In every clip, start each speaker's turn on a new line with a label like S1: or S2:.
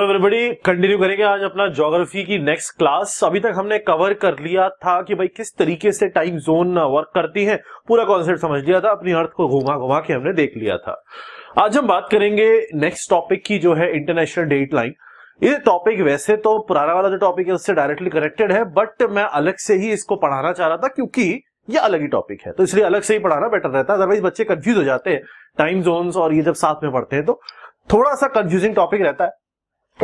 S1: Hello everybody continue करेंगे आज अपना ज्योग्राफी की नेक्स्ट क्लास अभी तक हमने कवर कर लिया था कि भाई किस तरीके से टाइम जोन वर्क करती है पूरा कॉन्सेप्ट समझ लिया था अपनी अर्थ को घुमा घुमा के हमने देख लिया था आज हम बात करेंगे नेक्स्ट टॉपिक की जो है इंटरनेशनल डेट लाइन ये टॉपिक वैसे तो पुराना वाला जो टॉपिक है उससे डायरेक्टली कनेक्टेड है बट मैं अलग से ही इसको पढ़ाना चाह रहा था क्योंकि ये अलग ही टॉपिक है तो इसलिए अलग से ही पढ़ाना बेटर रहता है अदरवाइज बच्चे कंफ्यूज हो जाते हैं टाइम जोन और ये जब साथ में पढ़ते हैं तो थोड़ा सा कंफ्यूजिंग टॉपिक रहता है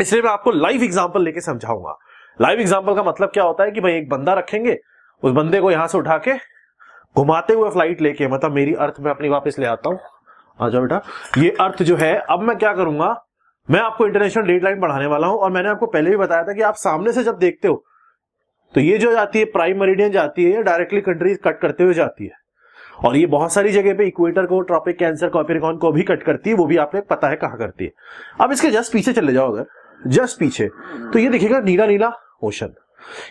S1: इसलिए मैं आपको लाइव एग्जाम्पल लेके समझाऊंगा लाइव एग्जाम्पल का मतलब क्या होता है कि भाई एक बंदा रखेंगे उस बंदे को यहां से उठा के घुमाते हुए फ्लाइट लेके मतलब मेरी अर्थ में अपनी वापस ले आता हूं आ जाओ बेटा ये अर्थ जो है अब मैं क्या करूंगा मैं आपको इंटरनेशनल डेट लाइन बढ़ाने वाला हूं और मैंने आपको पहले भी बताया था कि आप सामने से जब देखते हो तो ये जो जाती है प्राइम मेरिडियन जाती है डायरेक्टली कंट्रीज कट करते हुए जाती है और ये बहुत सारी जगह पे इक्वेटर को ट्रॉपिक कैंसर कॉपेरिकॉन को भी कट करती है वो भी आपने पता है कहा करती है अब इसके जस्ट पीछे चले जाओ अगर जस्ट पीछे तो ये देखिएगा नीला नीला ओशन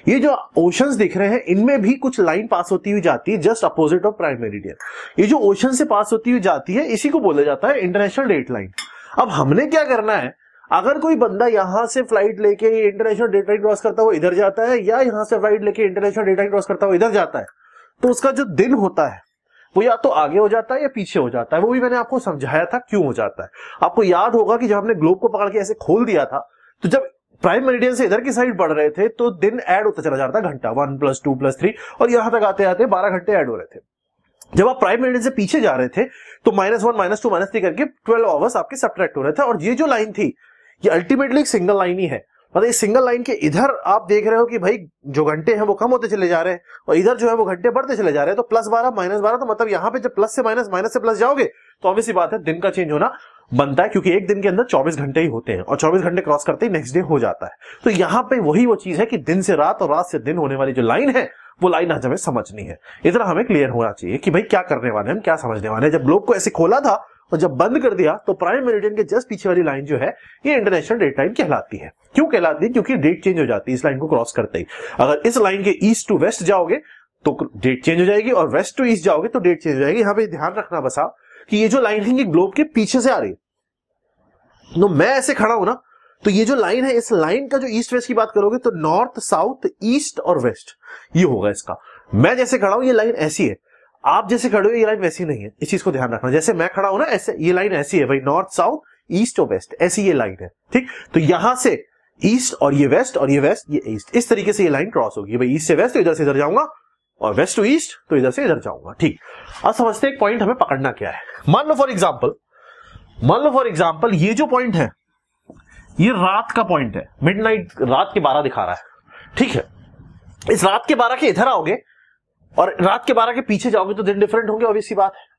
S1: ये जो ओशन दिख रहे हैं इनमें भी कुछ लाइन पास होती हुई जाती है just opposite of prime meridian ये जो ओशन से पास होती हुई जाती है इसी को बोला जाता है इंटरनेशनल डेट लाइन अब हमने क्या करना है अगर कोई बंदा यहां से फ्लाइट लेके इंटरनेशनल डेट लाइन क्रॉस करता हुआ इधर जाता है या यहां से फ्लाइट लेके इंटरनेशनल डेट लाइन क्रॉस करता हुआ इधर जाता है तो उसका जो दिन होता है वो या तो आगे हो जाता है या पीछे हो जाता है वो भी मैंने आपको समझाया था क्यों हो जाता है आपको याद होगा कि जब हमने ग्लोब को पकड़ के ऐसे खोल दिया था तो जब प्राइम मेरिडियन से इधर की साइड बढ़ रहे थे तो दिन ऐड होता चला जा रहा था घंटा one plus two plus three और यहां तक आते आते बारह घंटे ऐड हो रहे थे जब आप प्राइम मेरिडियन से पीछे जा रहे थे तो minus one minus two minus three करके ट्वेल्व आवर्स आपके सब्ट्रैक्ट हो रहे थे और ये जो लाइन थी ये अल्टीमेटली एक सिंगल लाइन ही है मतलब इस सिंगल लाइन के इधर आप देख रहे हो कि भाई जो घंटे हैं वो कम होते चले जा रहे हैं और इधर जो है वो घंटे बढ़ते चले जा रहे हैं तो प्लस बारह माइनस बारह तो मतलब यहाँ पे जब प्लस से माइनस माइनस से प्लस जाओगे तो ऑब्वियसली बात है दिन का चेंज होना बनता है क्योंकि एक दिन के अंदर 24 घंटे ही होते हैं और 24 घंटे क्रॉस करते ही नेक्स्ट डे हो जाता है तो यहां पे वही वो चीज है कि दिन से रात और रात से दिन होने वाली जो लाइन है वो लाइन आज हमें समझनी है इतना हमें क्लियर होना चाहिए कि भाई क्या करने वाले हम क्या समझने वाले हैं जब ग्लोब को ऐसे खोला था और जब बंद कर दिया तो प्राइम मेरिडियन के जस्ट पीछे वाली लाइन जो है ये इंटरनेशनल डेट लाइन कहलाती है क्यों कहलाती है क्योंकि डेट चेंज हो जाती है इस लाइन को क्रॉस करते ही अगर इस लाइन के ईस्ट टू वेस्ट जाओगे तो डेट चेंज हो जाएगी और वेस्ट टू ईस्ट जाओगे तो डेट चेंज हो जाएगी यहां पे ध्यान रखना बस आप कि ये जो लाइन है ये ग्लोब के पीछे से आ रही है तो मैं ऐसे खड़ा हूं ना तो ये जो लाइन है इस लाइन का जो ईस्ट वेस्ट की बात करोगे तो नॉर्थ साउथ ईस्ट और वेस्ट ये होगा इसका मैं जैसे खड़ा हूं ये लाइन ऐसी है आप जैसे खड़े हो ये लाइन वैसी नहीं है इस चीज को ध्यान रखना जैसे मैं खड़ा हूं ना ऐसे ये लाइन ऐसी है भाई नॉर्थ साउथ ईस्ट और वेस्ट ऐसी ये लाइन है ठीक तो यहां से ईस्ट और ये वेस्ट और ये वेस्ट ये ईस्ट इस तरीके से ये लाइन क्रॉस होगी भाई ईस्ट से वेस्ट इधर से इधर जाऊंगा और वेस्ट टू ईस्ट तो इधर से इधर जाऊंगा ठीक अब समझते एक पॉइंट हमें पकड़ना क्या है मान लो फॉर एग्जाम्पल मान लो फॉर एग्जाम्पल ये जो पॉइंट है ये रात का पॉइंट है मिडनाइट रात के बारह दिखा रहा है ठीक है इस रात के बारह के इधर आओगे और रात के बारह के पीछे जाओगे तो दिन डिफरेंट होंगे ऑब्वियस बात है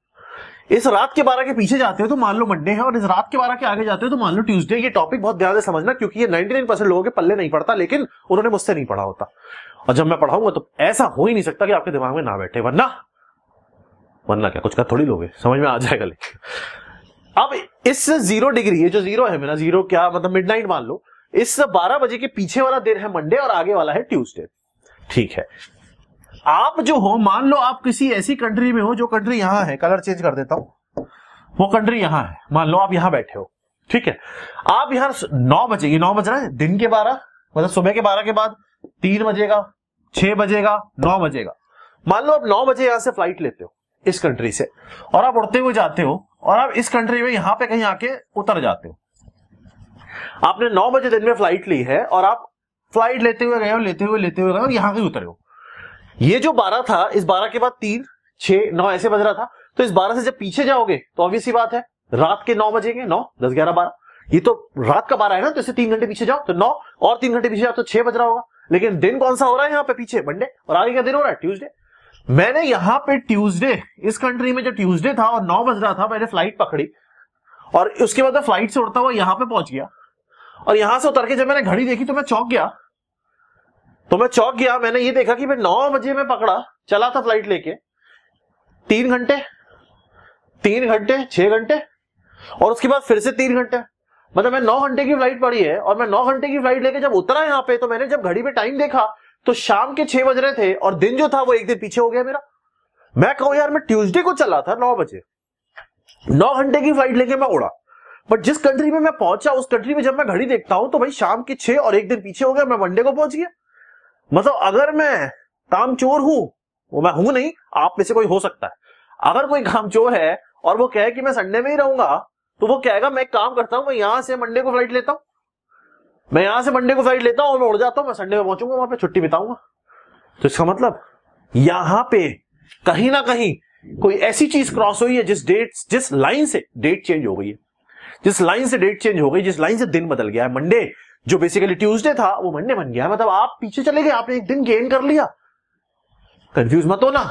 S1: इस रात के बारह के पीछे जाते हो तो मान लो मंडे है और इस रात के बारह के आगे जाते हो तो मान लो ट्यूसडे ये टॉपिक बहुत ध्यान से समझना क्योंकि ये 99 परसेंट लोगों के पल्ले नहीं पड़ता लेकिन उन्होंने मुझसे नहीं पढ़ा होता और जब मैं पढ़ाऊंगा तो ऐसा हो ही नहीं सकता कि आपके दिमाग में ना बैठे वरना वरना क्या कुछ कर थोड़ी लोगे समझ में आ जाएगा लेकिन अब इस जीरो डिग्री ये जो जीरो है मेरा जीरो क्या मतलब मिड मान लो इस बारह बजे के पीछे वाला दिन है मंडे और आगे वाला है ट्यूसडे ठीक है आप जो हो मान लो आप किसी ऐसी कंट्री में हो जो कंट्री यहां है कलर चेंज कर देता हूं वो कंट्री यहां है मान लो आप यहां बैठे हो ठीक है आप यहां नौ बजे ये नौ बज रहा है दिन के बारह मतलब सुबह के बारह के बाद तीन बजेगा छह बजेगा नौ बजेगा मान लो आप नौ बजे यहां से फ्लाइट लेते हो इस कंट्री से और आप उड़ते हुए जाते हो और आप इस कंट्री में यहां पे कहीं आके उतर जाते हो आपने नौ बजे दिन में फ्लाइट ली है और आप फ्लाइट लेते हुए गए हो लेते हुए लेते हुए गए और यहां कहीं उतरे हो ये जो बारह था इस बारह के बाद तीन छह नौ ऐसे बज रहा था तो इस बारह से जब पीछे जाओगे तो ऑब्वियस बात है रात के नौ बजेंगे नौ दस ग्यारह बारह ये तो रात का बारह है ना तो इससे तीन घंटे पीछे जाओ तो नौ और तीन घंटे पीछे जाओ तो छह बज रहा होगा लेकिन दिन कौन सा हो रहा है यहाँ पे पीछे मंडे और आगे का दिन हो रहा है ट्यूजडे मैंने यहाँ पे ट्यूजडे इस कंट्री में जो ट्यूजडे था और नौ बज रहा था मैंने फ्लाइट पकड़ी और उसके बाद फ्लाइट से उड़ता हुआ यहां पर पहुंच गया और यहां से उतर के जब मैंने घड़ी देखी तो मैं चौक गया तो मैं चौक गया मैंने ये देखा कि मैं नौ बजे में पकड़ा चला था फ्लाइट लेके तीन घंटे तीन घंटे छह घंटे और उसके बाद फिर से तीन घंटे मतलब मैं नौ घंटे की फ्लाइट पड़ी है और मैं नौ घंटे की फ्लाइट लेके जब उतरा यहाँ पे तो मैंने जब घड़ी पे टाइम देखा तो शाम के छह बज रहे थे और दिन जो था वो एक दिन पीछे हो गया मेरा मैं कहूँ यार मैं ट्यूजडे को चला था नौ बजे नौ घंटे की फ्लाइट लेके मैं उड़ा बट जिस कंट्री में मैं पहुंचा उस कंट्री में जब मैं घड़ी देखता हूं तो भाई शाम के छह और एक दिन पीछे हो गया मैं मंडे को पहुंच गया मतलब अगर मैं काम चोर हूं वो मैं हूं नहीं आप में से कोई हो सकता है अगर कोई काम चोर है और वो कहे कि मैं संडे में ही रहूंगा तो वो कहेगा मैं काम करता हूँ मैं यहाँ से मंडे को फ्लाइट लेता हूँ मैं यहाँ से मंडे को फ्लाइट लेता हूँ और मैं उड़ जाता हूँ मैं संडे में पहुंचूंगा वहां पे छुट्टी बिताऊंगा तो इसका मतलब यहां पे कहीं ना कहीं कोई ऐसी चीज क्रॉस हुई है जिस डेट जिस लाइन से डेट चेंज हो गई है जिस लाइन से डेट चेंज हो गई जिस लाइन से दिन बदल गया है मंडे जो बेसिकली ट्यूसडे था वो मंडे बन गया मतलब आप पीछे चले गए आपने एक दिन गेन कर लिया कंफ्यूज मत हो ना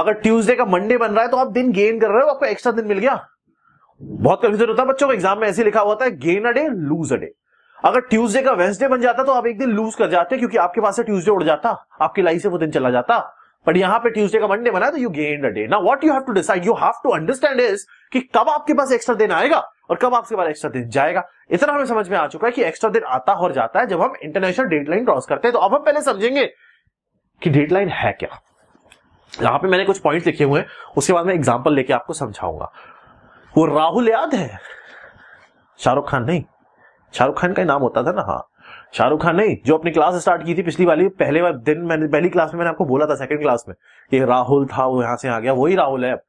S1: अगर ट्यूसडे का मंडे बन रहा है तो आप दिन गेन कर रहे हो आपको एक्स्ट्रा दिन मिल गया बहुत कंफ्यूजन होता है बच्चों को एग्जाम में ऐसे लिखा हुआ है gain a day lose a day अगर ट्यूसडे का वेंसडे बन जाता तो आप एक दिन लूज कर जाते क्योंकि आपके पास से ट्यूसडे उड़ जाता आपकी लाइफ से वो दिन चला जाता बट यहाँ पे ट्यूसडे का मंडे बना तो यू गेन अ डे ना what you have to decide you have to understand is कि कब आपके पास एक्स्ट्रा दिन आएगा और कब आपके पास एक्स्ट्रा दिन जाएगा इतना हमें समझ में आ चुका है कि एक्स्ट्रा दिन आता और जाता है जब हम इंटरनेशनल डेडलाइन क्रॉस करते हैं तो अब हम पहले समझेंगे कि डेडलाइन है क्या यहाँ पे मैंने कुछ पॉइंट्स लिखे हुए हैं उसके बाद मैं एग्जाम्पल लेके आपको समझाऊंगा वो राहुल याद है शाहरुख खान नहीं शाहरुख खान का ही नाम होता था ना हाँ शाहरुख खान नहीं जो अपनी क्लास स्टार्ट की थी पिछली वाली पहले वार दिन मैंने पहली क्लास में मैंने आपको बोला था सेकंड क्लास में ये राहुल था वो यहां से आ गया वही राहुल है अब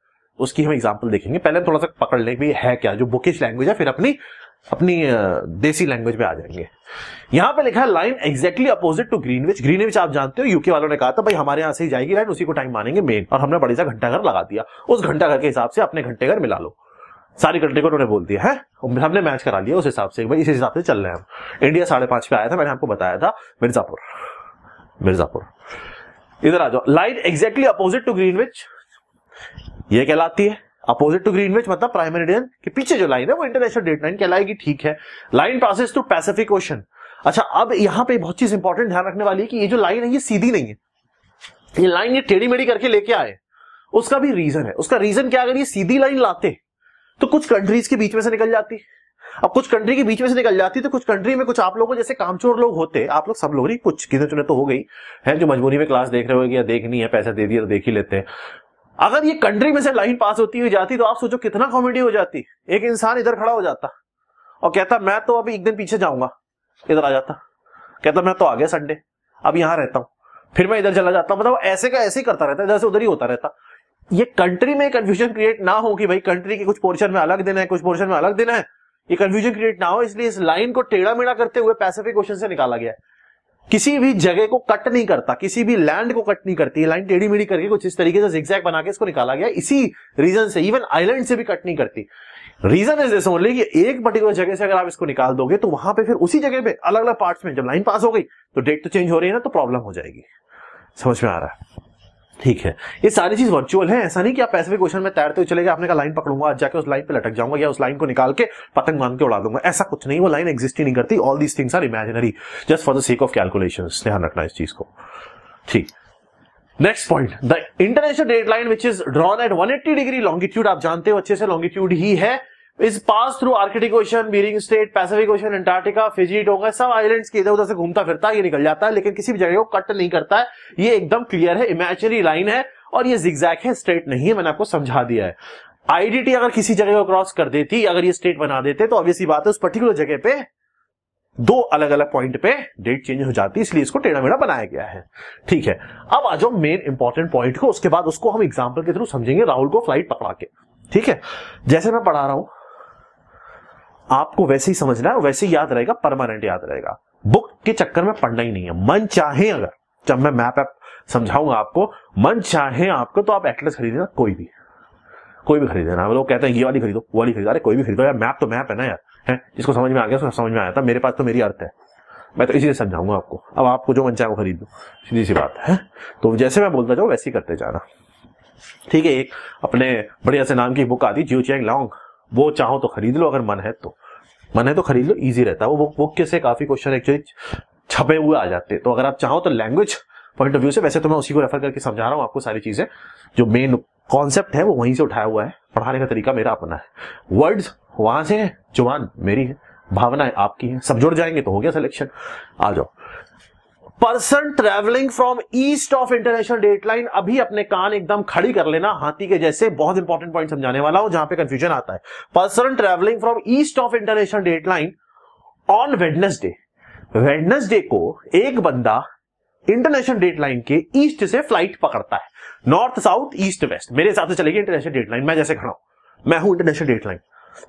S1: उसकी हम एग्जाम्पल देखेंगे पहले थोड़ा सा पकड़ लें भी है क्या जो बुकिश लैंग्वेज है फिर अपनी अपनी देसी लैंग्वेज में आ जाएंगे यहां पे लिखा है line exactly opposite to Greenwich Greenwich आप जानते हो यूके वालों ने कहा था भाई हमारे यहाँ से ही जाएगी लाइन उसी को टाइम मानेंगे मेन और हमने बड़ी सा घंटा घर लगा दिया उस घंटा घर के हिसाब से अपने घंटे घर मिला लो सारी कंट्री को उन्होंने बोल दिया है हमने मैच करा लिया उस हिसाब से भाई इस हिसाब से चल रहे हैं हम इंडिया साढ़े पांच पे आया था मैंने आपको बताया था मिर्जापुर मिर्जापुर इधर आ जाओ line exactly opposite to Greenwich ये कहलाती है अपोजिट टू ग्रीनविच मतलब प्राइम मेरिडियन के पीछे जो लाइन है वो इंटरनेशनल डेट लाइन कहलाएगी ठीक है line passes to Pacific Ocean अच्छा अब यहाँ पे बहुत चीज इंपॉर्टेंट ध्यान रखने वाली है कि ये जो लाइन है ये सीधी नहीं है ये लाइन ये टेढ़ी मेढ़ी करके लेके आए उसका भी रीजन है उसका रीजन क्या अगर ये सीधी लाइन लाते तो कुछ कंट्रीज के बीच में से निकल जाती अब कुछ कंट्री के बीच में से निकल जाती तो कुछ कंट्री में कुछ आप लोगों जैसे कामचोर लोग होते आप लोग सब लोग नहीं कुछ कितने चुने तो हो गई है जो मजबूरी में क्लास देख रहे हो या देखनी है पैसा दे दिया तो देख ही लेते हैं अगर ये कंट्री में से लाइन पास होती हुई जाती तो आप सोचो कितना कॉमेडी हो जाती एक इंसान इधर खड़ा हो जाता और कहता मैं तो अभी एक दिन पीछे जाऊंगा इधर आ जाता कहता मैं तो आ गया संडे अब यहाँ रहता हूँ फिर मैं इधर चला जाता मतलब ऐसे का ऐसे ही करता रहता इधर से उधर ही होता रहता ये कंट्री में कंफ्यूजन क्रिएट ना हो कि भाई कंट्री के कुछ पोर्शन में अलग देना है कुछ पोर्शन में अलग देना है ये कंफ्यूजन क्रिएट ना हो इसलिए इस लाइन को टेढ़ा मेढ़ा करते हुए पैसिफिक ओशन से निकाला गया किसी भी जगह को कट नहीं करता किसी भी लैंड को कट नहीं करती लाइन टेढ़ी मेढ़ी करके कुछ इस तरीके से जिक्जैक बना के इसको निकाला गया इसी रीजन से इवन आइलैंड से भी कट नहीं करती रीजन इज दिस ओनली कि एक पर्टिकुलर जगह से अगर आप इसको निकाल दोगे तो वहां पे फिर उसी जगह पे अलग अलग पार्ट्स में जब लाइन पास हो गई तो डेट तो चेंज हो रही है ना तो प्रॉब्लम हो जाएगी समझ में आ रहा है ठीक है ये सारी चीज वर्चुअल है ऐसा नहीं कि आप भी क्वेश्चन में तैरते हुए चलेगा आपने कहा लाइन पकड़ूंगा आज जाके उस लाइन पे लटक जाऊंगा या उस लाइन को निकाल के पतंग बांध के उड़ा दूंगा ऐसा कुछ नहीं वो लाइन एक्जिस्ट ही नहीं करती all these things are imaginary just for the sake of calculation ध्यान रखना इस चीज को ठीक next point the international date line which is drawn at 180 degree longitude आप जानते हो अच्छे से लॉन्गिट्यूड ही है इस pass through Arctic Ocean Bering strait Pacific Ocean Antarctica Fiji Tonga सब आइलैंड्स के इधर उधर से घूमता फिरता है ये निकल जाता है लेकिन किसी भी जगह को कट नहीं करता है ये एकदम क्लियर है इमेजनरी लाइन है और ये जिग्जैक है स्ट्रेट नहीं है मैंने आपको समझा दिया है आईडीटी अगर किसी जगह को क्रॉस कर देती अगर ये स्टेट बना देते तो ऑब्वियसली बात है उस पर्टिकुलर जगह पे दो अलग अलग पॉइंट पे डेट चेंज हो जाती है इसलिए इसको टेढ़ा मेढ़ा बनाया गया है ठीक है अब आ जाओ मेन इंपॉर्टेंट पॉइंट को उसके बाद उसको हम एग्जाम्पल के थ्रू समझेंगे राहुल को फ्लाइट पकड़ा के ठीक है जैसे मैं पढ़ा रहा हूं आपको वैसे ही समझना है वैसे ही याद रहेगा परमानेंट याद रहेगा बुक के चक्कर में पढ़ना ही नहीं है मन चाहे अगर जब मैं मैप ऐप समझाऊंगा आपको मन चाहे आपको तो आप एटलेस खरीदना कोई भी कोई भी खरीदना लोग कहते हैं ये वाली खरीदो वो वाली खरीदो अरे कोई भी खरीदो यार मैप तो मैप है ना यार है जिसको समझ में आ गया उसको समझ में आया था मेरे पास तो मेरी अर्थ है मैं तो इसीलिए समझाऊंगा आपको अब आपको जो मन चाहे वो खरीद दो सीधी सी बात है तो जैसे मैं बोलता जाऊँ वैसे ही करते जाना ठीक है एक अपने बढ़िया से नाम की बुक आती जियो चैंग लॉन्ग वो चाहो तो खरीद लो अगर मन है तो मन है तो खरीद लो ईजी रहता है वो बुक के से काफ़ी क्वेश्चन एक्चुअली छपे हुए आ जाते हैं तो अगर आप चाहो तो लैंग्वेज पॉइंट ऑफ व्यू से वैसे तो मैं उसी को रेफर करके समझा रहा हूँ आपको सारी चीज़ें जो मेन कॉन्सेप्ट है वो वहीं से उठाया हुआ है पढ़ाने का तरीका मेरा अपना है वर्ड्स वहां से है जुबान मेरी है भावनाएं आपकी हैं सब जुड़ जाएंगे तो हो गया सिलेक्शन आ जाओ person travelling from east of international date line अभी अपने कान एकदम खड़ी कर लेना हाथी के जैसे बहुत इंपॉर्टेंट पॉइंट समझाने वाला हूं जहां पे कंफ्यूजन आता है person travelling from east of international date line on Wednesday Wednesday को एक बंदा इंटरनेशनल डेट लाइन के ईस्ट से फ्लाइट पकड़ता है नॉर्थ साउथ ईस्ट वेस्ट मेरे हिसाब से चलेगी इंटरनेशनल डेट लाइन मैं जैसे खड़ा हूं मैं हूं इंटरनेशनल डेट लाइन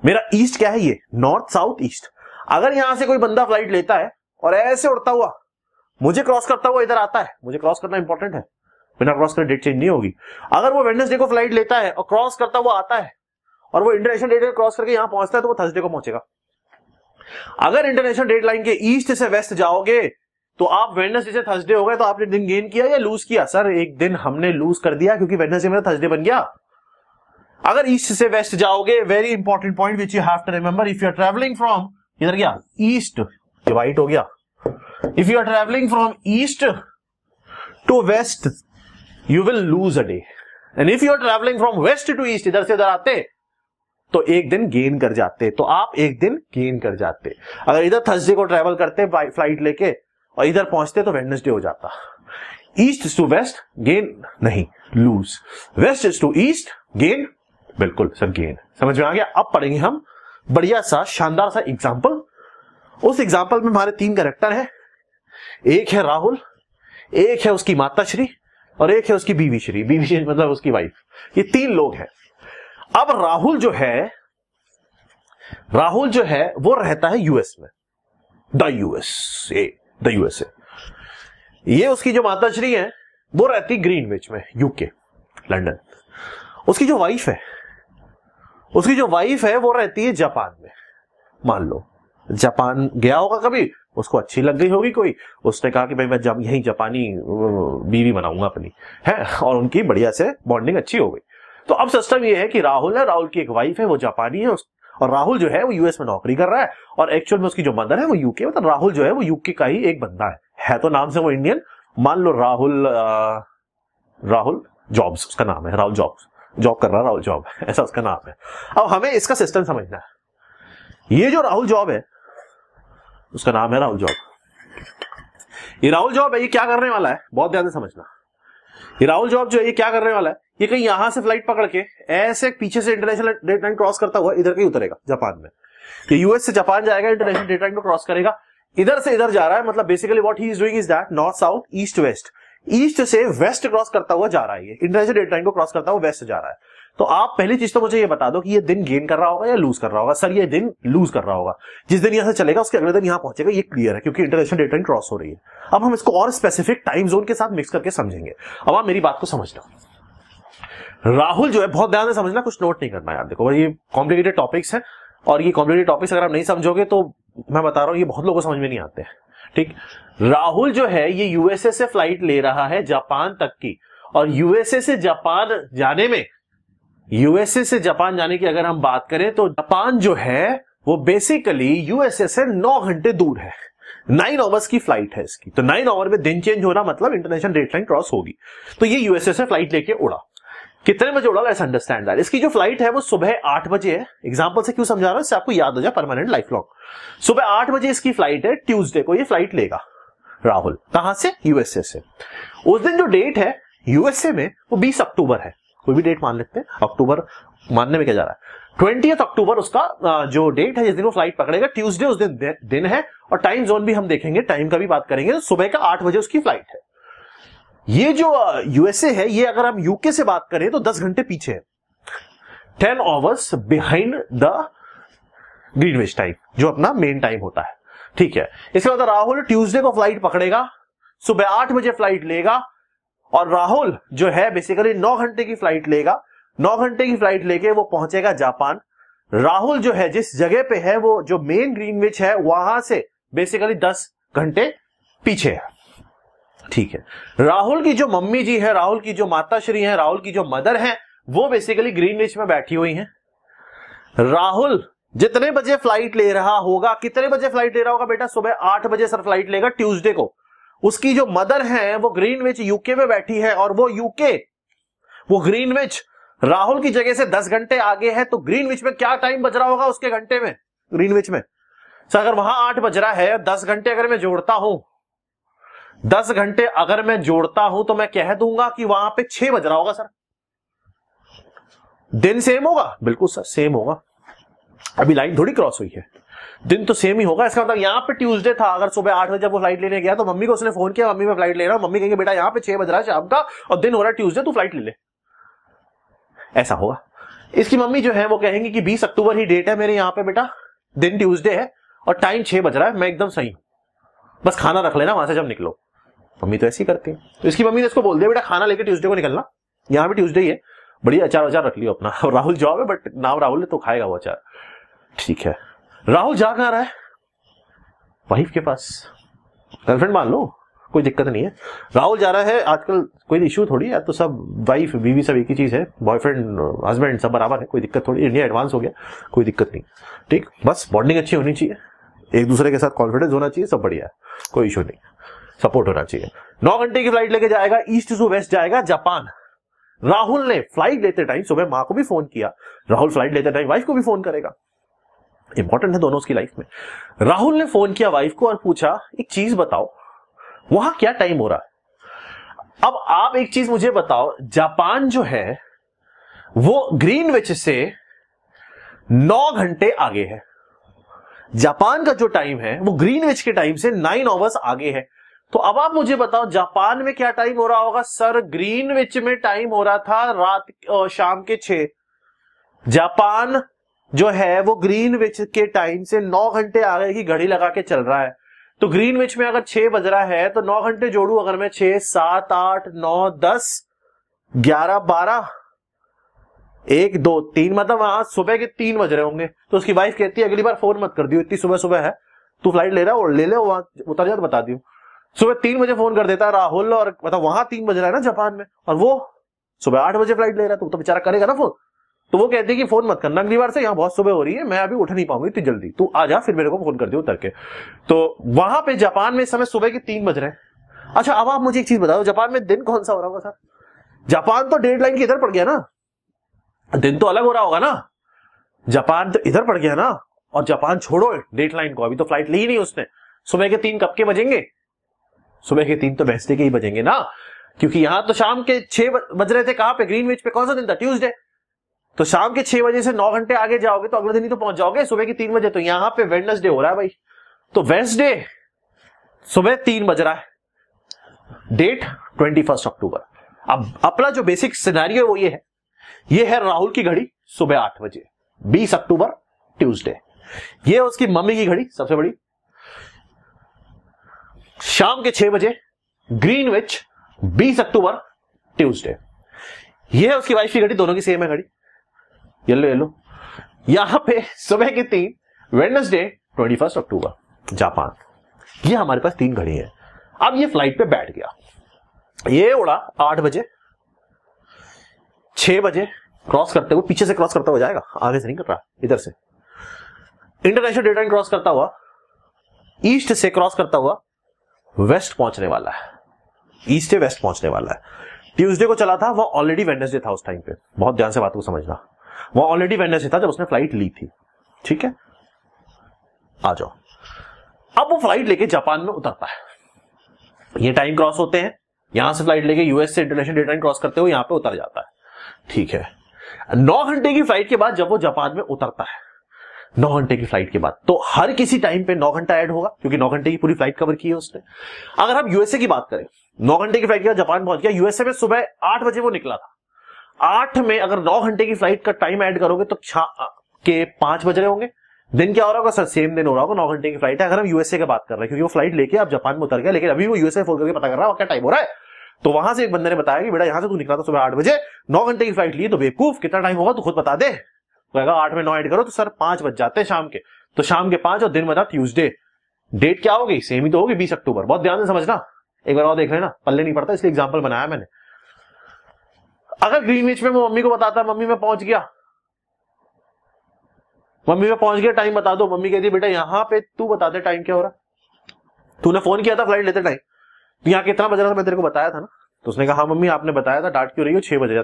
S1: मेरा ईस्ट क्या है ये नॉर्थ साउथ ईस्ट अगर यहां से कोई बंदा फ्लाइट लेता है और ऐसे उड़ता हुआ मुझे क्रॉस करता हुआ इधर आता है मुझे क्रॉस करना इंपॉर्टेंट है बिना क्रॉस कर डेट चेंज नहीं होगी अगर वो वेडनेसडे को फ्लाइट लेता है और क्रॉस करता हुआ आता है और वो इंटरनेशनल डेट क्रॉस करके यहां पहुंचता है तो वो थर्सडे को पहुंचेगा अगर इंटरनेशनल डेट लाइन के ईस्ट से वेस्ट जाओगे तो आप वेडनेसडे से थर्सडे हो गए तो आपने दिन गेन किया या लूज किया सर एक दिन हमने लूज कर दिया क्योंकि वेडनेसडे मेरा थर्सडे बन गया अगर ईस्ट से वेस्ट जाओगे very important point which you have to remember if you are travelling from इधर गया ईस्ट डिवाइड हो गया if you are travelling from east to west you will lose a day and if you are travelling from west to east इधर से उधर आते तो एक दिन गेन कर जाते तो आप एक दिन गेन कर जाते अगर इधर थर्सडे को ट्रेवल करते फ्लाइट लेके और इधर पहुंचते तो वेडनेसडे हो जाता ईस्ट टू वेस्ट गेन नहीं lose west to east gain बिल्कुल सर गेन समझ में आ गया अब पढ़ेंगे हम बढ़िया सा शानदार सा एग्जाम्पल उस एग्जाम्पल में हमारे तीन करेक्टर है एक है राहुल एक है उसकी माता श्री और एक है उसकी बीवी श्री बीवी श्री मतलब उसकी वाइफ ये तीन लोग हैं अब राहुल जो है राहुल जो है वो रहता है यूएस में the US A the USA ये उसकी जो माता श्री है वो रहती ग्रीनविच में यूके लंदन उसकी जो वाइफ है उसकी जो वाइफ है वो रहती है जापान में मान लो जापान गया होगा कभी उसको अच्छी लग गई होगी कोई उसने कहा कि भाई मैं जब यही जापानी बीवी बनाऊंगा अपनी है और उनकी बढ़िया से बॉन्डिंग अच्छी हो गई तो अब सिस्टम ये है कि राहुल है राहुल की एक वाइफ है वो जापानी है और राहुल जो है वो यूएस में नौकरी कर रहा है और एक्चुअल में उसकी जो मदर है वो यूके मतलब राहुल जो है वो यूके का ही एक बंदा है है तो नाम से वो इंडियन मान लो राहुल राहुल जॉब्स उसका नाम है राहुल जॉब्स जॉब कर रहा है राहुल जॉब ऐसा उसका नाम है अब हमें इसका सिस्टम समझना है ये जो राहुल जॉब है उसका नाम है राहुल जॉब ये राहुल जॉब है ये क्या करने वाला है बहुत ध्यान से समझना ये राहुल जॉब जो है ये क्या करने वाला है ये कहीं यहां से फ्लाइट पकड़ के ऐसे पीछे से इंटरनेशनल डेट लाइन क्रॉस करता हुआ इधर कहीं उतरेगा जापान में ये यूएस से जापान जाएगा इंटरनेशनल डेट लाइन को क्रॉस करेगा इधर से इधर जा रहा है मतलब basically what he is doing is that north south east west east से वेस्ट क्रॉस करता हुआ जा रहा है ये इंटरनेशनल डेट लाइन को क्रॉस करता हुआ वेस्ट जा रहा है तो आप पहली चीज तो मुझे ये बता दो कि ये दिन गेन कर रहा होगा या लूज कर रहा होगा सर ये दिन लूज कर रहा होगा जिस दिन यहां से चलेगा उसके अगले दिन यहां पहुंचेगा ये क्लियर है क्योंकि इंटरनेशनल डेट लाइन क्रॉस हो रही है अब हम इसको और स्पेसिफिक टाइम जोन के साथ मिक्स करके समझेंगे अब आप मेरी बात को समझ लो राहुल जो है बहुत ध्यान से समझना कुछ नोट नहीं करना यार देखो ये कॉम्प्लिकेटेड टॉपिक्स है और ये कॉम्प्लिकेटेड टॉपिक्स अगर आप नहीं समझोगे तो मैं बता रहा हूँ ये बहुत लोगों को समझ में नहीं आते हैं ठीक राहुल जो है ये यूएसए से फ्लाइट ले रहा है जापान तक की और यूएसए से जापान जाने में यूएसए से जापान जाने की अगर हम बात करें तो जापान जो है वो बेसिकली यूएसए से नौ घंटे दूर है नाइन आवर्स की फ्लाइट है इसकी तो नाइन आवर में दिन चेंज होना मतलब इंटरनेशनल रेड लाइन क्रॉस होगी तो ये यूएसए से फ्लाइट लेके उड़ा कितने बजे उड़ा लेट्स अंडरस्टैंड इसकी जो फ्लाइट है वो सुबह आठ बजे है एग्जाम्पल से क्यों समझा रहा हूं आपको याद हो जाए परमानेंट लाइफ लॉन्ग सुबह आठ बजे इसकी फ्लाइट है ट्यूजडे को ये फ्लाइट लेगा राहुल कहां से यूएसए से उस दिन जो डेट है यूएसए में वो बीस अक्टूबर है कोई भी डेट मान लेते हैं अक्टूबर मानने में क्या जा रहा है ट्वेंटी अक्टूबर उसका जो डेट है जिस दिन वो फ्लाइट पकड़ेगा ट्यूजडे उस दिन दिन है और टाइम जोन भी हम देखेंगे टाइम का भी बात करेंगे तो सुबह का आठ बजे उसकी फ्लाइट है ये जो यूएसए है ये अगर हम यूके से बात करें तो दस घंटे पीछे है ten hours behind the Greenwich time जो अपना मेन टाइम होता है ठीक है इसके बाद राहुल ट्यूजडे को फ्लाइट पकड़ेगा सुबह आठ बजे फ्लाइट लेगा और राहुल जो है बेसिकली नौ घंटे की फ्लाइट लेगा नौ घंटे की फ्लाइट लेके वो पहुंचेगा जापान राहुल जो है जिस जगह पे है वो जो मेन ग्रीनविच है वहां से बेसिकली दस घंटे पीछे है ठीक है राहुल की जो मम्मी जी है राहुल की जो माता श्री है राहुल की जो मदर है वो बेसिकली ग्रीनविच में बैठी हुई है राहुल जितने बजे फ्लाइट ले रहा होगा कितने बजे फ्लाइट ले रहा होगा बेटा सुबह आठ बजे सर फ्लाइट लेगा ट्यूसडे को उसकी जो मदर है वो ग्रीनविच यूके में बैठी है और वो यूके वो ग्रीनविच राहुल की जगह से दस घंटे आगे है तो ग्रीनविच में क्या टाइम बज रहा होगा उसके घंटे में ग्रीनविच में सर अगर वहां आठ बज रहा है दस घंटे अगर मैं जोड़ता हूं दस घंटे अगर मैं जोड़ता हूं तो मैं कह दूंगा कि वहां पे छह बज रहा होगा सर दिन सेम होगा बिल्कुल सर सेम होगा अभी लाइन थोड़ी क्रॉस हुई है दिन तो सेम ही होगा इसका मतलब यहाँ पे ट्यूसडे था अगर सुबह आठ बजे जब वो फ्लाइट लेने गया तो मम्मी को उसने फोन किया मम्मी मैं फ्लाइट ले रहा हूँ मम्मी कहेंगे बेटा यहाँ पे छह बज रहा है शाम का और दिन हो रहा है ट्यूजडे तू फ्लाइट ले ले ऐसा होगा इसकी मम्मी जो है वो कहेंगी कि बीस अक्टूबर ही डेट है मेरे यहाँ पे बेटा दिन ट्यूजडे है और टाइम छह बज रहा है मैं एकदम सही बस खाना रख लेना वहां से जब निकलो मम्मी तो ऐसी करती है तो इसकी मम्मी ने इसको बोल दिया बेटा खाना लेके ट्यूजडे को निकलना यहाँ भी ट्यूजडे ही है बढ़िया अचार अचार रख लियो अपना राहुल जॉब है बट नाम राहुल है तो खाएगा वो अचार ठीक है राहुल जा कहा रहा है वाइफ के पास गर्लफ्रेंड मान लो कोई दिक्कत नहीं है राहुल जा रहा है आजकल कोई इशू थोड़ी है तो सब वाइफ बीवी सब एक ही चीज है बॉयफ्रेंड हस्बैंड सब बराबर है कोई दिक्कत थोड़ी इंडिया एडवांस हो गया कोई दिक्कत नहीं ठीक बस बॉन्डिंग अच्छी होनी चाहिए एक दूसरे के साथ कॉन्फिडेंस होना चाहिए सब बढ़िया है कोई इशू नहीं सपोर्ट होना चाहिए नौ घंटे की फ्लाइट लेके जाएगा ईस्ट टू वेस्ट जाएगा जापान राहुल ने फ्लाइट लेते टाइम सुबह माँ को भी फोन किया राहुल फ्लाइट लेते टाइम वाइफ को भी फोन करेगा इंपॉर्टेंट है दोनों उसकी लाइफ में राहुल ने फोन किया वाइफ को और पूछा एक चीज बताओ वहां क्या टाइम हो रहा है अब आप एक चीज मुझे बताओ जापान जो है वो ग्रीनविच से नौ घंटे आगे है जापान का जो टाइम है वो ग्रीनविच के टाइम से नाइन आवर्स आगे है तो अब आप मुझे बताओ जापान में क्या टाइम हो रहा होगा सर ग्रीनविच में टाइम हो रहा था रात शाम के छह जापान जो है वो ग्रीन विच के टाइम से नौ घंटे आगे की घड़ी लगा के चल रहा है तो ग्रीन विच में अगर छह बज रहा है तो नौ घंटे जोड़ू अगर मैं छह सात आठ नौ दस ग्यारह बारह एक दो तीन मतलब वहां सुबह के तीन बज रहे होंगे तो उसकी वाइफ कहती है अगली बार फोन मत कर दियो इतनी सुबह सुबह है तू फ्लाइट ले रहा और ले ले वहां उतर जा बता दियो सुबह तीन बजे फोन कर देता है राहुल और मतलब वहां तीन बज रहा है ना जापान में और वो सुबह आठ बजे फ्लाइट ले रहा है तो, तो बेचारा करेगा ना फोन तो वो कहती है कि फोन मत करना अगली बार से यहाँ बहुत सुबह हो रही है मैं अभी उठ नहीं पाऊंगी इतनी जल्दी तू आ जा फिर मेरे को फोन कर दी उतर के तो वहां पे जापान में इस समय सुबह के तीन बज रहे हैं अच्छा अब आप मुझे एक चीज बताओ जापान में दिन कौन सा हो रहा होगा सर जापान तो डेड लाइन की इधर पड़ गया ना दिन तो अलग हो रहा होगा ना जापान तो इधर पड़ गया ना और जापान छोड़ो डेट लाइन को अभी तो फ्लाइट ली नहीं उसने सुबह के तीन कब के बजेंगे सुबह के तीन तो वेस्टे के ही बजेंगे ना क्योंकि यहां तो शाम के छह बज रहे थे कहां पे ग्रीन विच पे कौन सा दिन था ट्यूसडे तो शाम के छह बजे से नौ घंटे आगे जाओगे तो अगले दिन ही तो पहुंच जाओगे सुबह की तीन बजे तो यहां पे वेडनेसडे हो रहा है भाई तो वेडनेसडे सुबह तीन बज रहा है डेट ट्वेंटी फर्स्ट अक्टूबर अब अपना जो बेसिक सिनेरियो वो ये है ये है राहुल की घड़ी सुबह आठ बजे बीस अक्टूबर ट्यूसडे ये उसकी मम्मी की घड़ी सबसे बड़ी शाम के छह बजे ग्रीनविच बीस अक्टूबर ट्यूसडे ये है उसकी वाइफ की घड़ी दोनों की सेम है घड़ी ये ले लो यहां पे सुबह की तीन Wednesday twenty first October Japan ये हमारे पास तीन घड़ी है अब ये फ्लाइट पे बैठ गया ये उड़ा आठ बजे छह बजे क्रॉस करते हुए पीछे से क्रॉस करता हुआ जाएगा आगे से नहीं कर रहा इधर से इंटरनेशनल डेटा क्रॉस करता हुआ ईस्ट से क्रॉस करता हुआ वेस्ट पहुंचने वाला है ईस्ट से वेस्ट पहुंचने वाला है ट्यूसडे को चला था वो ऑलरेडी वेडनेसडे था उस टाइम पे बहुत ध्यान से बात को समझना वो ऑलरेडी वेनेस था जब उसने फ्लाइट ली थी ठीक है आ जाओ अब वो फ्लाइट लेके जापान में उतरता है ये टाइम क्रॉस होते हैं यहां से फ्लाइट लेके यूएस से इंटरनेशनल डेट डेटा क्रॉस करते हुए यहां पे उतर जाता है ठीक है नौ घंटे की फ्लाइट के बाद जब वो जापान में उतरता है नौ घंटे की फ्लाइट के बाद तो हर किसी टाइम पे नौ घंटा ऐड होगा क्योंकि नौ घंटे की पूरी फ्लाइट कवर की है उसने अगर हम यूएसए की बात करें नौ घंटे की फ्लाइट के बाद जापान पहुंच गया यूएसए में सुबह आठ बजे वो निकला था आठ में अगर नौ घंटे की फ्लाइट का टाइम ऐड करोगे तो के पांच बज रहे होंगे दिन क्या हो रहा होगा सर सेम दिन हो रहा होगा नौ घंटे की फ्लाइट है अगर हम यूएसए की बात कर रहे हैं क्योंकि वो फ्लाइट लेके आप जापान में उतर गया लेकिन अभी वो यूएसए फोन करके पता कर रहा है क्या टाइम हो रहा है तो वहां से एक बंदे ने बताया कि बेटा यहां से तू निकला था तो सुबह आठ बजे नौ घंटे की फ्लाइट ली तो बेवकूफ कितना टाइम होगा तो खुद बता दे कहेगा आठ में नौ एड करो तो सर पांच बज जाते हैं शाम के तो शाम के पांच और दिन बजा ट्यूजडे डेट क्या होगी सेम ही तो होगी बीस अक्टूबर बहुत ध्यान से समझना एक बार और देख लेना पल्ले नहीं पड़ता इसलिए एग्जाम्पल बनाया मैंने अगर ग्रीनविच में मम्मी को बताता है मम्मी मैं पहुंच गया मम्मी मैं पहुंच गया टाइम बता दो मम्मी कहती बेटा यहाँ पे तू बता दे टाइम क्या हो रहा तूने फोन किया था फ्लाइट लेते टाइम यहाँ कितना बज रहा था मैं तेरे को बताया था ना तो उसने कहा हाँ मम्मी आपने बताया था डांट क्यों रही हो छह बजे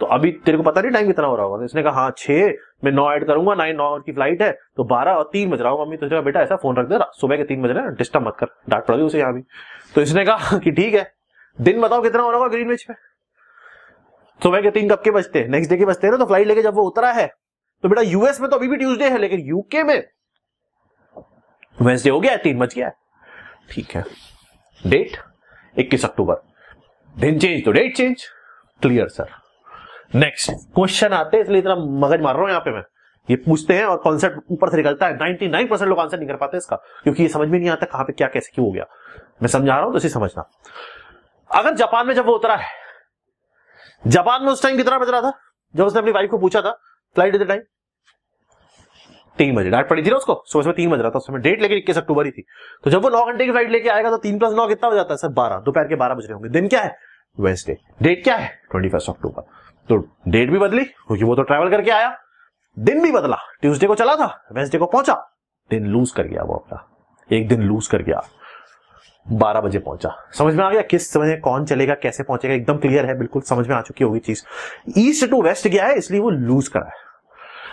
S1: तो अभी तेरे को पता नहीं टाइम कितना हो रहा होगा इसने कहा हाँ छह मैं नौ ऐड करूंगा नाइन नौ की फ्लाइट है तो बारह और तीन बज रहा हूँ मम्मी तो कहा बेटा ऐसा फोन रख दे सुबह के तीन बज रहे डिस्टर्ब मत कर डांट पड़ा उसे यहाँ भी तो इसने कहा कि ठीक है दिन बताओ कितना हो रहा होगा ग्रीन विच में सुबह के तीन कब के बजते हैं नेक्स्ट डे के बजते हैं ना तो फ्लाइट लेके जब वो उतरा है तो बेटा यूएस में तो अभी भी ट्यूजडे है लेकिन यूके में वेंसडे हो गया है तीन बज गया ठीक है डेट इक्कीस अक्टूबर दिन चेंज तो date change clear sir next question आते हैं इसलिए इतना मगज मार रहा हूं यहां पे मैं ये पूछते हैं और कॉन्सेप्ट ऊपर से निकलता है 99 परसेंट लोग आंसर नहीं कर पाते इसका क्योंकि ये समझ में नहीं आता कहां पे क्या कैसे क्यों हो गया मैं समझा रहा हूं तो इसे समझना अगर जापान में जब वो उतरा है जापान में उस टाइम कितना बज रहा था जब उसने अपनी वाइफ को पूछा था फ्लाइट इज द टाइम तीन बजे डांट पड़ी थी ना उसको सुबह सुबह तीन बज रहा था उसमें डेट लेकिन इक्कीस अक्टूबर ही थी तो जब वो नौ घंटे की फ्लाइट लेके आएगा तो तीन प्लस नौ कितना हो जाता है सर बारह दोपहर के बारह बज रहे होंगे दिन क्या है वेंसडे डेट क्या है ट्वेंटी फर्स्ट अक्टूबर तो डेट भी बदली क्योंकि वो तो ट्रैवल करके आया दिन भी बदला ट्यूजडे को चला था वेंसडे को पहुंचा दिन लूज कर गया वो अपना एक दिन लूज कर गया बारह बजे पहुंचा समझ में आ गया किस समय कौन चलेगा कैसे पहुंचेगा एकदम क्लियर है बिल्कुल समझ में आ चुकी होगी चीज ईस्ट टू वेस्ट गया है इसलिए वो लूज करा है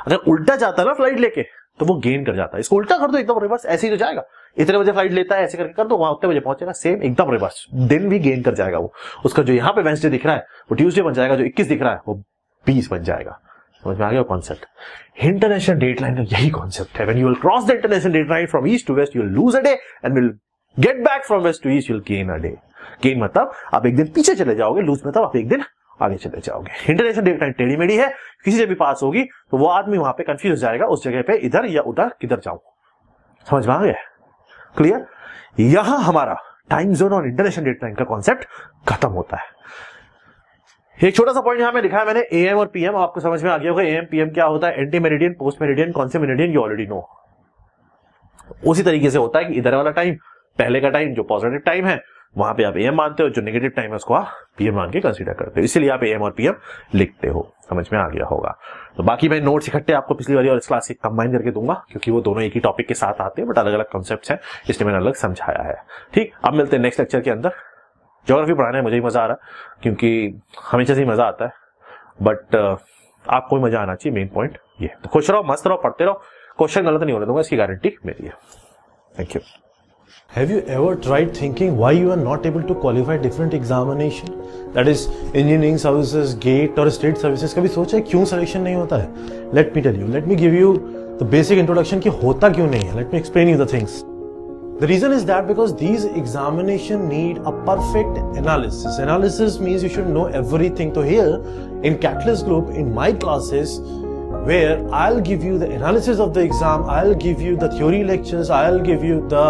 S1: अगर उल्टा जाता है ना फ्लाइट लेके तो वो गेन कर जाता है इसको उल्टा कर दो एकदम रिवर्स ऐसे ही तो जाएगा इतने बजे फ्लाइट लेता है ऐसे करके कर दो वहां उतने बजे पहुंचेगा सेम एकदम रिवर्स दिन भी गेन कर जाएगा वो उसका जो यहाँ पे वेंसडे दिख रहा है वो ट्यूसडे बन जाएगा जो इक्कीस दिख रहा है वो बीस बन जाएगा समझ में आ गया कॉन्सेप्ट इंटरनेशनल डेट लाइन का यही कॉन्सेप्ट है when you will cross the international date line from east to west you will lose a day and will get back from west to east will gain a day gain मतलब आप एक दिन पीछे चले जाओगे loose मतलब आप एक दिन आगे चले जाओगे इंटरनेशनल डेटा टेढ़ी मेढ़ी है किसी से भी पास होगी तो वो आदमी वहां पे कंफ्यूज हो जाएगा उस जगह पे इधर या उधर किधर जाऊं समझ में आ गया क्लियर यहां हमारा टाइम जोन और इंटरनेशनल डेट टाइम का कॉन्सेप्ट खत्म होता है एक छोटा सा पॉइंट यहां में लिखा है मैंने एम और पीएम आपको समझ में आ गया होगा ए एम पीएम क्या होता है एंटी मेरिडियन पोस्ट मेरिडियन कौन से मेरिडियन यू ऑलरेडी नो उसी तरीके से होता है कि इधर वाला टाइम पहले का टाइम जो पॉजिटिव टाइम है वहां पे आप एम मानते हो जो नेगेटिव टाइम है उसको आप पीएम मान के कंसीडर करते हो इसीलिए आप एम और पीएम लिखते हो समझ में आ गया होगा तो बाकी मैं नोट्स इकट्ठे आपको पिछली बार और इस क्लास से कंबाइन करके दूंगा क्योंकि वो दोनों एक ही टॉपिक के साथ आते हैं बट अलग अलग कॉन्सेप्ट है इसलिए मैंने अलग समझाया है ठीक अब मिलते हैं नेक्स्ट लेक्चर के अंदर जोग्राफी पढ़ाने में मुझे ही मजा आ रहा है क्योंकि हमेशा से ही मजा आता है बट uh, आपको ही मजा आना चाहिए मेन पॉइंट ये तो खुश रहो मस्त रहो पढ़ते रहो क्वेश्चन गलत नहीं होने दूंगा इसकी गारंटी मेरी है thank you Have you ever tried thinking why you are not able to qualify different examination? That is engineering services, gate or state services. कभी सोचा है क्यों selection नहीं होता है? Let me tell you. Let me give you the basic introduction कि होता क्यों नहीं है. Let me explain you the things. The reason is that because these examination need a perfect analysis. Analysis means you should know everything. So here in Catalyst Group, in my classes, where I'll give you the analysis of the exam, I'll give you the theory lectures, I'll give you the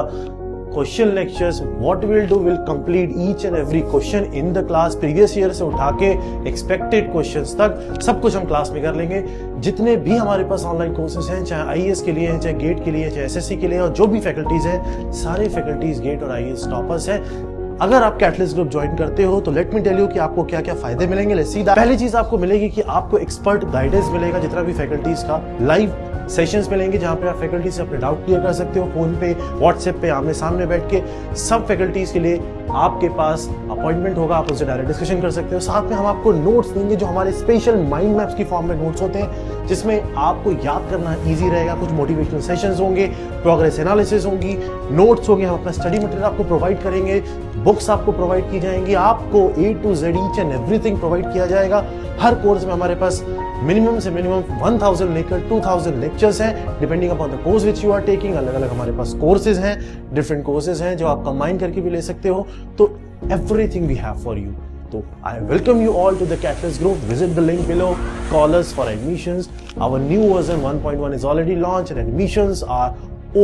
S1: question lectures what will do will complete each and every question in the class previous year से उठा के expected questions तक सब कुछ हम class में कर लेंगे जितने भी हमारे पास ऑनलाइन कोर्सेज हैं चाहे आई e के लिए हैं चाहे गेट के लिए चाहे एस के लिए और जो भी फैकल्टीज हैं सारे फैकल्टीज गेट और आई टॉपर्स e हैं अगर आप कैटलिस्ट ग्रुप ज्वाइन करते हो तो लेट मी टेल यू कि आपको क्या क्या फायदे मिलेंगे सीधा पहली चीज आपको मिलेगी कि आपको एक्सपर्ट गाइडेंस मिलेगा जितना भी फैकल्टीज का लाइव सेशंस मिलेंगे जहाँ पे आप फैकल्टी से अपने डाउट क्लियर कर सकते हो फ़ोन पे व्हाट्सएप पे आमने सामने बैठ के सब फैकल्टीज़ के लिए आपके पास अपॉइंटमेंट होगा आप उनसे डायरेक्ट डिस्कशन कर सकते हो साथ में हम आपको नोट्स देंगे जो हमारे स्पेशल माइंड मैप्स की फॉर्म में नोट्स होते हैं जिसमें आपको याद करना ईजी रहेगा कुछ मोटिवेशनल सेशंस होंगे प्रोग्रेस एनालिसिस होंगी नोट्स होंगे हम अपना स्टडी मटेरियल आपको प्रोवाइड करेंगे बुक्स आपको प्रोवाइड की जाएंगी आपको A to Z each and everything provide किया जाएगा हर कोर्स में हमारे पास मिनिमम से मिनिमम 1000 लेकर 2000 लेक्चर्स हैं depending upon the course which you are taking अलग अलग हमारे पास कोर्सेज हैं डिफरेंट कोर्सेज हैं जो आप कंबाइन करके भी ले सकते हो तो everything we have for you तो I welcome you all to the catalyst group visit the link below call us for admission our new version 1.1 is already launch and admission are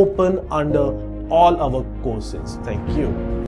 S1: open under all our courses thank you